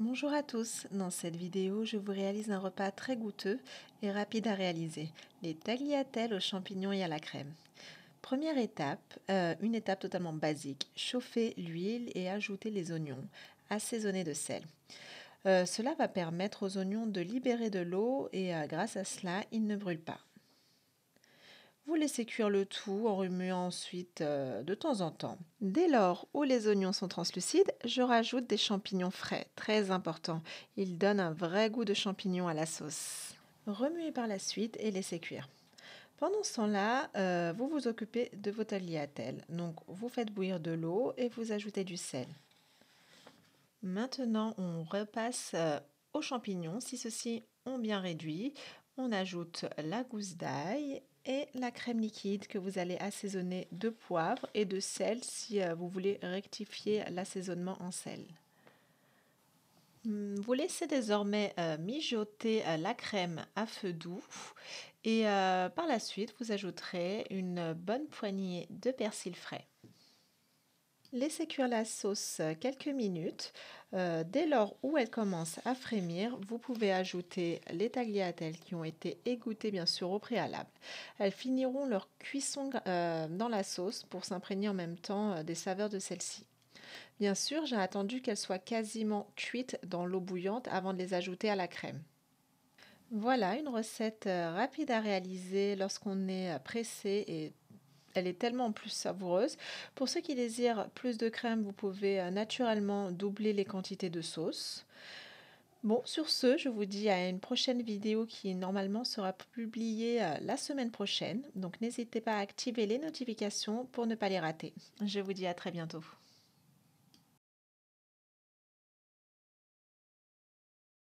Bonjour à tous, dans cette vidéo je vous réalise un repas très goûteux et rapide à réaliser, les tagliatelles aux champignons et à la crème. Première étape, euh, une étape totalement basique, chauffer l'huile et ajouter les oignons, assaisonner de sel. Euh, cela va permettre aux oignons de libérer de l'eau et euh, grâce à cela ils ne brûlent pas. Vous laissez cuire le tout en remuant ensuite euh, de temps en temps. Dès lors où les oignons sont translucides, je rajoute des champignons frais, très important. Ils donnent un vrai goût de champignon à la sauce. Remuez par la suite et laissez cuire. Pendant ce temps-là, euh, vous vous occupez de vos tagliatelles. Donc, vous faites bouillir de l'eau et vous ajoutez du sel. Maintenant, on repasse euh, aux champignons. Si ceux-ci ont bien réduit, on ajoute la gousse d'ail la crème liquide que vous allez assaisonner de poivre et de sel si euh, vous voulez rectifier l'assaisonnement en sel. Hmm, vous laissez désormais euh, mijoter euh, la crème à feu doux et par la suite vous ajouterez une bonne poignée de persil frais. Laissez cuire la sauce euh, quelques minutes. Euh, dès lors où elle commence à frémir, vous pouvez ajouter les tagliatelles qui ont été égouttées bien sûr au préalable. Elles finiront leur cuisson euh, dans la sauce pour s'imprégner en même temps des saveurs de celle-ci. Bien sûr, j'ai attendu qu'elles soient quasiment cuites dans l'eau bouillante avant de les ajouter à la crème. Voilà une recette rapide à réaliser lorsqu'on est pressé et elle est tellement plus savoureuse. Pour ceux qui désirent plus de crème, vous pouvez euh, naturellement doubler les quantités de sauce. Bon, sur ce, je vous dis à une prochaine vidéo qui normalement sera publiée euh, la semaine prochaine. Donc n'hésitez pas à activer les notifications pour ne pas les rater. Je vous dis à très bientôt.